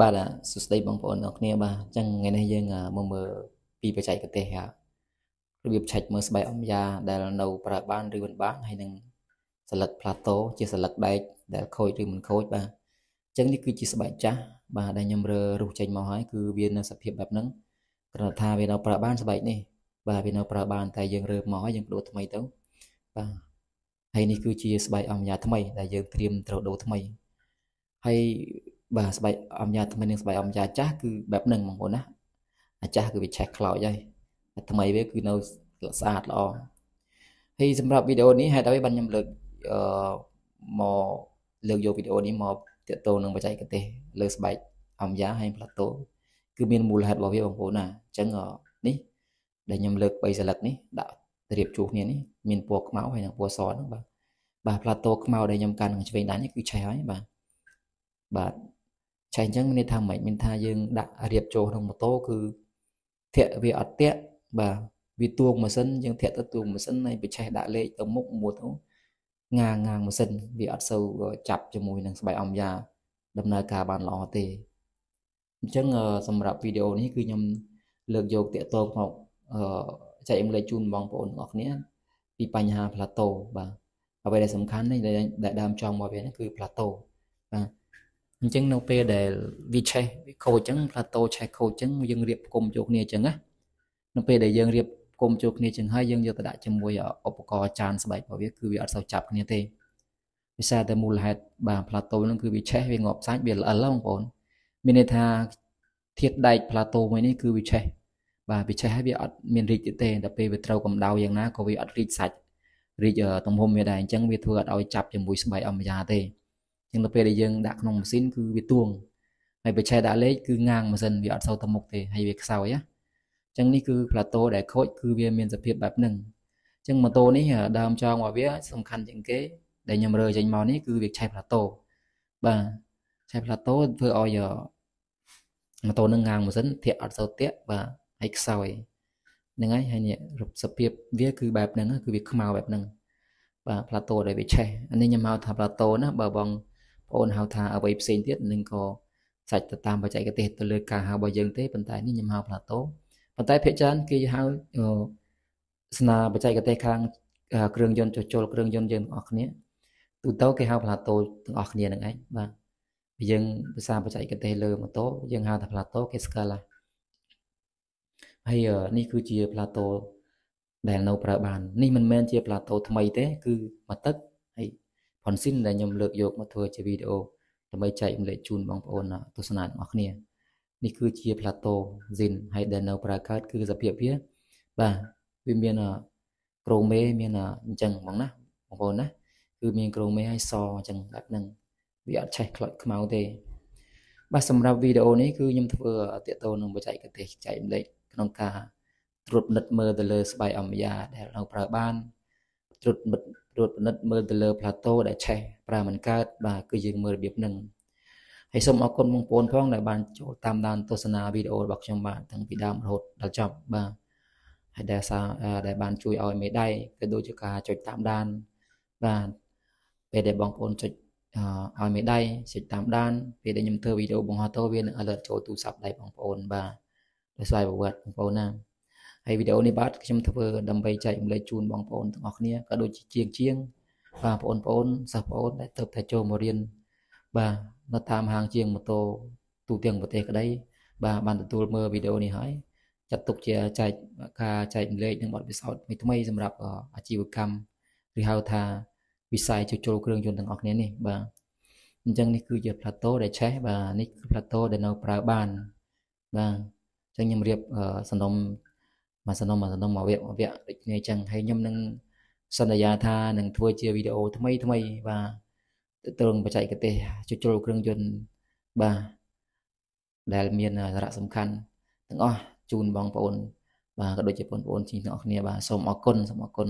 បាទសួស្តីបងប្អូនទាំងគ្នា បាទអញ្ចឹងថ្ងៃនេះយើងមកមើលពីបច្ចេកទេសរបៀបឆែកមើលស្បែកអមយ៉ាដែលនៅប្រើបានឬមិនបានហើយនឹងសិលឹកផ្លាតូជាសិលឹកដែកដែលខូចឬមិនខូចបាទអញ្ចឹងនេះគឺជា ស្បែកចាស់បាទដែលខ្ញុំរើរុះចេញមកហើយគឺវានៅសភាពបែបហ្នឹងគ្រាន់តែថាវានៅប្រើបានស្បែកនេះបាទវានៅប្រើបានតែយើងរើមកហើយយើងដូរថ្មីទៅបាទហើយនេះគឺជាស្បែកអមយ៉ាថ្មីដែលយើងត្រៀមត្រូវដូរថ្មីហើយបាទស្បែកអំយ៉ាថ្មីនិងស្បែកអំយ៉ាចាស់គឺបែបហ្នឹងបងប្អូនណាអាចាស់គឺវាឆេះខ្លោចហើយអាថ្មីវាគឺនៅស្អាតល្អហើយសម្រាប់វីដេអូនេះហេតុអ្វីបានខ្ញុំលើកអឺមកលើកយកវីដេអូនេះមកទាក់ទងនឹងបច្ចេកទេសលើស្បែកអំយ៉ាហើយផ្លាតូគឺមានមូលហេតុរបស់វាបងប្អូនណាអញ្ចឹងនេះ ដែលខ្ញុំលើក3សន្លឹកនេះដាក់រៀបជួសគ្នានេះមានពណ៌ខ្មៅហើយនិងពណ៌សហ្នឹងបាទបាទផ្លាតូខ្មៅដែលខ្ញុំកាន់នឹងឆ្វេងដៃនេះគឺឆេះហើយបាទបាទឆេះអញ្ចឹងមានន័យថាមិនមានថាយើងដាក់រៀបចូលក្នុងម៉ូតូគឺធាក់វាអត់ទាក់បាទវាទួងម៉ាស៊ីនយើងធាក់ទៅទួងម៉ាស៊ីនហើយបិឆេះដាក់លេខទៅមុខមួយទៅងាងាងម៉ាស៊ីនវាអត់សូវចាប់ជាមួយនឹងស្បែកអំយ៉ាដំណើរការបានល្អទេអញ្ចឹងសម្រាប់វីដេអូនេះគឺខ្ញុំលើកយកតាកតងមកចែកអំលែកជូនបងប្អូនទាំងអស់គ្នា ពីបញ្ហាផ្លាតូបាទអ្វីដែលសំខាន់នេះដែលដើមចង់មកវានេះគឺផ្លាតូបាទអញ្ចឹងនៅពេលដែលវាឆេះវាខូចអញ្ចឹងផ្លាតូឆេះខូចអញ្ចឹងយើងរៀបគុំចូលគ្នាអញ្ចឹងណានៅពេលដែលយើងរៀបគុំចូលគ្នាអញ្ចឹងហើយយើងយកទៅដាក់ជាមួយឧបករណ៍ចានស្បែករបស់វាគឺវាអត់សូវចាប់គ្នាទេវាសារតែមូលហេតុបាទផ្លាតូនឹងគឺវាឆេះវាងាប់សាច់វាល្អិលបងប្អូនមានន័យថាធាតដែកផ្លាតូមួយនេះគឺវាឆេះបាទវាឆេះហើយវាអត់មានរីកទៀតទេដល់ពេលវាត្រូវកម្ដៅយ៉ាងណាក៏វាអត់រីកសាច់រីកទំហំវាដែរអញ្ចឹងវាធ្វើអត់ឲ្យចាប់ជាមួយស្បែកអមយ៉ាទេចឹងទៅពេលដែលយើងដាក់ក្នុងម៉ាស៊ីនគឺវាទួងហើយបើឆេះដាក់លេខគឺងាងម៉ាស៊ីនវាអត់សូវទៅមុខទេហើយវាខ្សោយណាចឹងនេះគឺផ្លាតូដែលខូចគឺវាមានសភាពបែបហ្នឹងចឹងម៉ូតូនេះដើមចងរបស់វាសំខាន់ជាងគេ ដែលខ្ញុំរើចេញមកនេះគឺវាឆេះផ្លាតូបាទឆេះផ្លាតូធ្វើឲ្យម៉ូតូនឹងងាងម៉ាស៊ីនធាក់អត់សូវទាក់បាទហើយខ្សោយហ្នឹងហើយហើយនេះរូបសភាពវាគឺបែបហ្នឹងគឺវាខ្មៅបែបហ្នឹងបាទផ្លាតូដែលវាឆេះអានេះខ្ញុំហៅថាផ្លាតូណាបើបងប្អូនហៅថាអ្វីផ្សេងទៀតនឹងក៏សាច់ទៅតាមបច្ចេកទេសទៅលើការហៅរបស់យើងទេប៉ុន្តែនេះខ្ញុំហៅផ្លាតូប៉ុន្តែភាគច្រើនគេហៅស្នាបច្ចេកទេសខាងគ្រឿងយន្តជួសជុលគ្រឿងយន្តយើងទាំងអស់គ្នាទូទៅគេហៅ ផ្លាតូទាំងអស់គ្នានឹងឯងបាទយើងភាសាបច្ចេកទេសលើម៉ូតូយើងហៅថាផ្លាតូគេស្គាល់ហើយនេះគឺជាផ្លាតូដែលនៅប្រើបាននេះមិនមែនជាផ្លាតូថ្មីទេ គឺមកទឹកហើយផុនស៊ីនដែលខ្ញុំលើកយកមកធ្វើជាវីដេអូដើម្បីចែករំលែកជូនបងប្អូនទស្សនាទាំងអស់គ្នានេះគឺជាផ្លាតូហ្ស៊ីនហើយដែលនៅប្រើកើតគឺសភាពវាបាទវាមានក្រមេមានអញ្ចឹងហ្មងណាបងប្អូនណាគឺមានក្រមេហើយសអញ្ចឹងបែបហ្នឹងវាអត់ឆេះខ្លោចខ្មៅទេ បាទសម្រាប់វីដេអូនេះគឺខ្ញុំធ្វើតាកតូននឹងបច្ចេកទេសចែករំលែកក្នុងការត្រួតពិនិត្យមើលទៅលើស្បែកអម្យ៉ាដែលเราប្រើបានត្រួតពិនិត្យរត់ពិនិត្យមើលទៅលើផ្លាតូដែលឆេះប្រើមិនកើតបាទគឺយើងមើលរបៀបហ្នឹងហើយសូមអរគុណបងប្អូនផងដែលបានចូលតាមដានទស្សនាវីដេអូរបស់ខ្ញុំបាទតាំងពីដើមរហូតដល់ចប់បាទហើយដែលសារដែលបានជួយឲ្យមេដៃក៏ដូចជាការចុចតាមដានបាទពេលដែលបងប្អូនចុចឲ្យមេដៃចុចតាមដាន ពេលដែលខ្ញុំធ្វើវីដេអូបង្ហោះតោវានឹង alert ចូលទូរសព្ទដៃបងប្អូនបាទដោយស្វ័យប្រវត្តិបងប្អូនណាហើយវីដេអូនេះបាទខ្ញុំធ្វើដើម្បីចែករំលែកជូនបងប្អូនទាំងអស់គ្នាក៏ដូចជាជាងជាង បាទបងប្អូនសិស្សបងប្អូនដែលទៅតែចូលមករៀនបាទនៅតាមហាងជាងម៉ូតូទូទាំងប្រទេសក្តីបាទបានទទួលមើលវីដេអូនេះហើយចាត់ទុកជាចែកការចែករំលែកនិងបទពិសោធន៍ថ្មីៗសម្រាប់អាជីវកម្មឬហៅថាវិស័យជួសជុលគ្រឿងយន្តទាំងអស់គ្នានេះបាទអញ្ចឹងនេះគឺជាផ្លាតូដែលឆេះបាទនេះគឺផ្លាតូដែលនៅប្រើបានបាទអញ្ចឹងខ្ញុំរៀបសំណុំមួយសំណុំមួយសំណុំមួយវគ្គវគ្គដូចគ្នាអញ្ចឹងហើយខ្ញុំនឹងសន្យាថានឹងធ្វើជាវីដេអូថ្មី ថ្មីបាទទៅនឹងបច្ចេកទេសជួសជុលគ្រឿងយន្តបាទដែលមានសារៈសំខាន់ទាំងអស់ជូនបងប្អូន បាទក៏ដូចជាបងប្អូនជាងទាំងអស់គ្នាបាទសូមអរគុណសូមអរគុណ